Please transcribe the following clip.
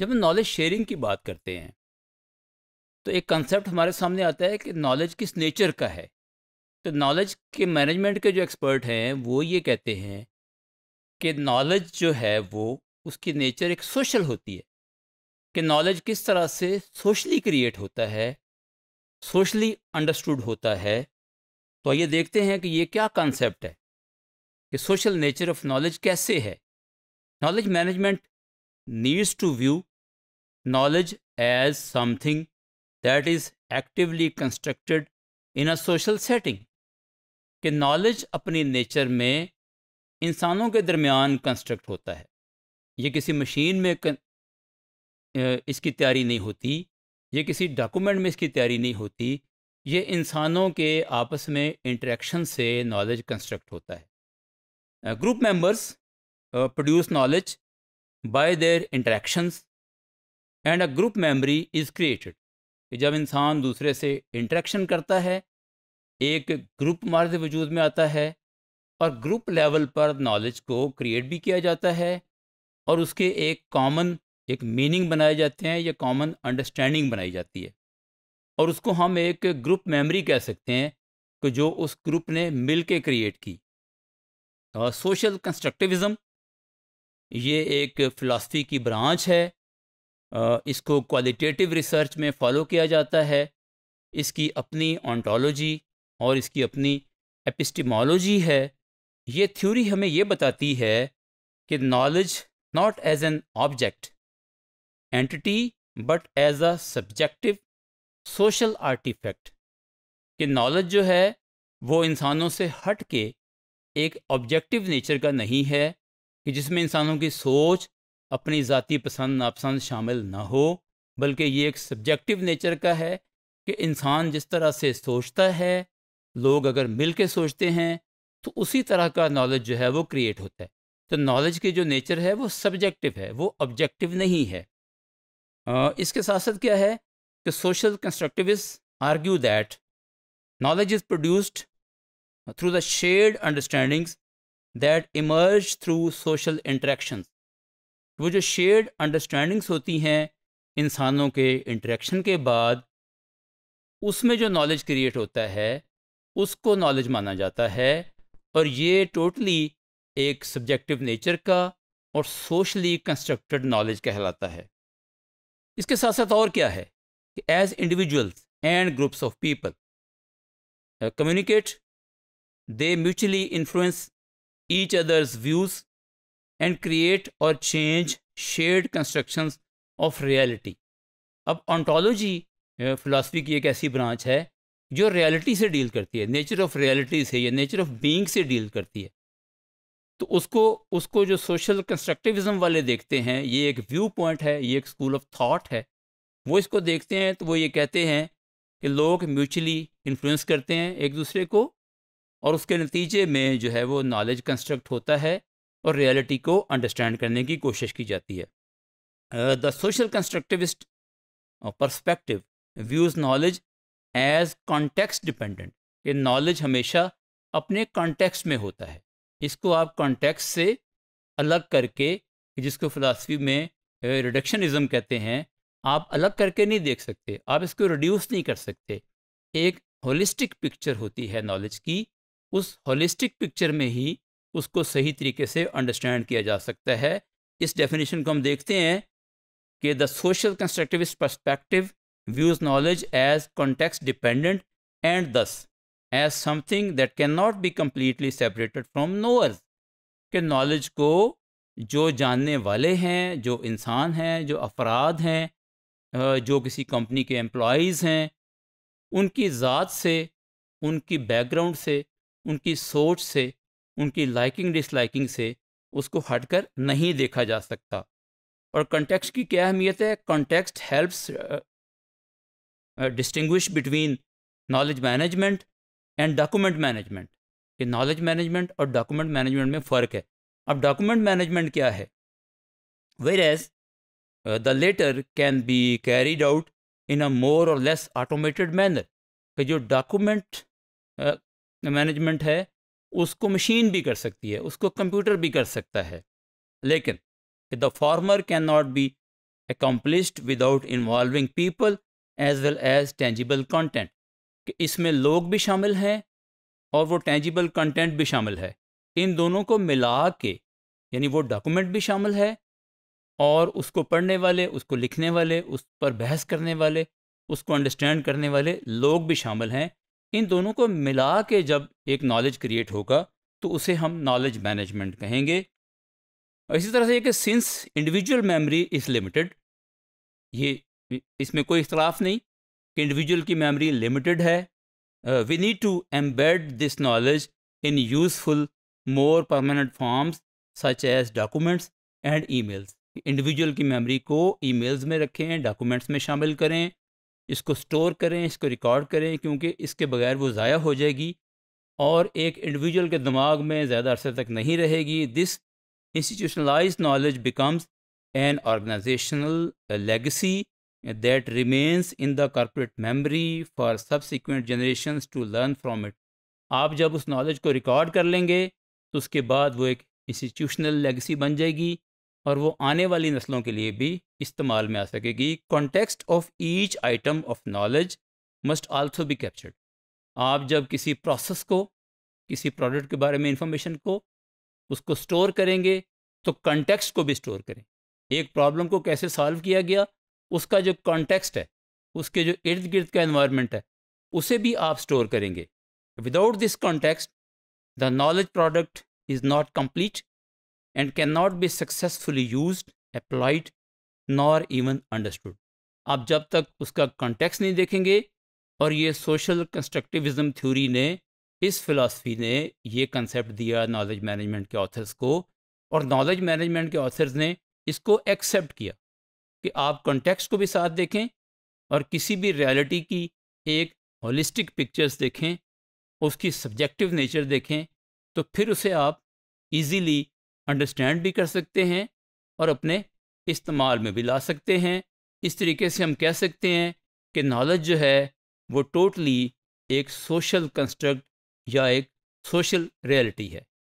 जब हम knowledge sharing की बात करते हैं तो एक कंसेप्ट हमारे सामने आता है कि नॉलेज किस नेचर का है तो नॉलेज के मैनेजमेंट के जो एक्सपर्ट हैं वो ये कहते हैं कि नॉलेज जो है वो उसकी नेचर एक सोशल होती है कि नॉलेज किस तरह से सोशली क्रिएट होता है सोशली अंडरस्टूड होता है तो ये देखते हैं कि ये क्या कॉन्सेप्ट है कि सोशल नेचर ऑफ नॉलेज कैसे है knowledge management needs to view knowledge as something that is actively constructed in a social setting कि नॉलेज अपनी नेचर में इंसानों के दरमियान कंस्ट्रक्ट होता है ये किसी मशीन में इसकी तैयारी नहीं होती ये किसी डॉक्यूमेंट में इसकी तैयारी नहीं होती ये इंसानों के आपस में इंटरेक्शन से नॉलेज कंस्ट्रक्ट होता है group members produce knowledge by their interactions and a group memory is created कि जब इंसान दूसरे से इंट्रैक्शन करता है एक ग्रुप मार्ज वजूद में आता है और ग्रुप लेवल पर नॉलेज को क्रिएट भी किया जाता है और उसके एक कॉमन एक मीनिंग बनाए जाते हैं या कॉमन अंडरस्टैंडिंग बनाई जाती है और उसको हम एक ग्रुप मेमोरी कह सकते हैं कि जो उस ग्रुप ने मिल के क्रिएट की सोशल कंस्ट्रक्टिविज़म ये एक फ़िलासफ़ी की ब्रांच है इसको क्वालिटेटिव रिसर्च में फॉलो किया जाता है इसकी अपनी ऑन्टोलॉजी और इसकी अपनी एपिस्टिमोलॉजी है ये थ्योरी हमें ये बताती है कि knowledge not as an object entity but as a subjective social artifact कि नॉलेज जो है वो इंसानों से हट के एक ऑब्जेक्टिव नेचर का नहीं है कि जिसमें इंसानों की सोच अपनी ज़ाति पसंद नापसंद शामिल ना हो बल्कि ये एक सब्जेक्टिव नेचर का है कि इंसान जिस तरह से सोचता है लोग अगर मिल के सोचते हैं तो उसी तरह का नॉलेज जो है वो क्रिएट होता है तो नॉलेज की जो नेचर है वो सब्जेक्टिव है वो ऑब्जेक्टिव नहीं है इसके साथ साथ क्या है कि social constructive argue that knowledge is produced through the shared understandings that emerge through social interactions वो जो शेयर्ड अंडरस्टैंडिंग्स होती हैं इंसानों के इंटरेक्शन के बाद उसमें जो नॉलेज क्रिएट होता है उसको नॉलेज माना जाता है और ये टोटली एक सब्जेक्टिव नेचर का और सोशली कंस्ट्रक्टेड नॉलेज कहलाता है इसके साथ साथ और क्या है कि as individuals and groups of people communicate they mutually influence each others views and create और change shared construction of reality अब ऑन्टोलॉजी फ़िलासफ़ी uh, की एक ऐसी ब्रांच है जो रियलिटी से डील करती है नेचर ऑफ रियलिटी से या नेचर ऑफ बीइंग से डील करती है तो उसको उसको जो सोशल कंस्ट्रक्टिविज़म वाले देखते हैं ये एक व्यू पॉइंट है ये एक स्कूल ऑफ थाट है वो इसको देखते हैं तो वो ये कहते हैं कि लोग म्यूचुअली इन्फ्लुएंस करते हैं एक दूसरे को और उसके नतीजे में जो है वो नॉलेज कंस्ट्रक्ट होता है और रियलिटी को अंडरस्टैंड करने की कोशिश की जाती है the social constructivist perspective views knowledge as context dependent ये नॉलेज हमेशा अपने कॉन्टेक्स्ट में होता है इसको आप कॉन्टेक्स्ट से अलग करके जिसको फ़िलासफ़ी में रिडक्शनिज़म कहते हैं आप अलग करके नहीं देख सकते आप इसको रिड्यूस नहीं कर सकते एक होलिस्टिक पिक्चर होती है नॉलेज की उस होलिस्टिक पिक्चर में ही उसको सही तरीके से अंडरस्टैंड किया जा सकता है इस डेफिनेशन को हम देखते हैं कि the social constructivist perspective knowledge as context dependent and thus as something that can not be completely separated from knowers के नॉलेज को जो जानने वाले हैं जो इंसान हैं जो अफराद हैं जो किसी कंपनी के एम्प्लॉज हैं उनकी ज़ात से उनकी बैकग्राउंड से उनकी सोच से उनकी लाइकिंग डिसलाइकिंग से उसको हटकर नहीं देखा जा सकता और कंटेक्स्ट की क्या अहमियत है context helps distinguish between knowledge management and document management कि नॉलेज मैनेजमेंट और डॉक्यूमेंट मैनेजमेंट में फ़र्क है अब डॉक्यूमेंट मैनेजमेंट क्या है whereas the latter can be carried out in a more or less automated manner कि जो डॉक्यूमेंट मैनेजमेंट uh, है उसको मशीन भी कर सकती है उसको कंप्यूटर भी कर सकता है लेकिन the former can not be accomplished without involving people as well as tangible content कि इसमें लोग भी शामिल हैं और वो टेंजिबल कंटेंट भी शामिल है इन दोनों को मिला के यानी वो डॉक्यूमेंट भी शामिल है और उसको पढ़ने वाले उसको लिखने वाले उस पर बहस करने वाले उसको अंडरस्टैंड करने वाले लोग भी शामिल हैं इन दोनों को मिला के जब एक नॉलेज क्रिएट होगा तो उसे हम नॉलेज मैनेजमेंट कहेंगे और इसी तरह से कि since individual memory is limited ये इसमें कोई इख्तलाफ नहीं कि इंडिविजुअल की मेमोरी लिमिटेड है we need to embed this knowledge in useful more permanent forms such as documents and emails individual की मेमोरी को ईमेल्स में रखें डॉक्यूमेंट्स में शामिल करें इसको स्टोर करें इसको रिकॉर्ड करें क्योंकि इसके बगैर वो ज़ाया हो जाएगी और एक इंडिविजुअल के दिमाग में ज़्यादा अरसे तक नहीं रहेगी this institutionalize knowledge becomes an organizational legacy that remains in the corporate memory for subsequent generation to learn from it आप जब उस नॉलेज को रिकॉर्ड कर लेंगे तो उसके बाद वो एक इंस्टीट्यूशनल लेगेसी बन जाएगी और वो आने वाली नस्लों के लिए भी इस्तेमाल में आ सकेगी context of each item of knowledge must also be captured आप जब किसी प्रोसेस को किसी प्रोडक्ट के बारे में इंफॉर्मेशन को उसको स्टोर करेंगे तो कॉन्टेक्स्ट को भी स्टोर करें एक प्रॉब्लम को कैसे सॉल्व किया गया उसका जो कॉन्टेक्स्ट है उसके जो इर्द गिर्द का इन्वायरमेंट है उसे भी आप स्टोर करेंगे without this context the knowledge product is not complete and can not be successfully use applied nor even understood आप जब तक उसका कॉन्टेक्स्ट नहीं देखेंगे और ये सोशल कंस्ट्रक्टिविज्म थ्योरी ने इस फिलासफी ने ये कंसेप्ट दिया नॉलेज मैनेजमेंट के ऑथर्स को और नॉलेज मैनेजमेंट के ऑथर्स ने इसको एक्सेप्ट किया कि आप कॉन्टेक्स्ट को भी साथ देखें और किसी भी रियलिटी की एक होलिस्टिक पिक्चर्स देखें उसकी सब्जेक्टिव नेचर देखें तो फिर उसे आप इजीली अंडरस्टैंड भी कर सकते हैं और अपने इस्तेमाल में भी ला सकते हैं इस तरीके से हम कह सकते हैं कि नॉलेज जो है वो टोटली एक सोशल कंस्ट्रक्ट या एक सोशल रियलिटी है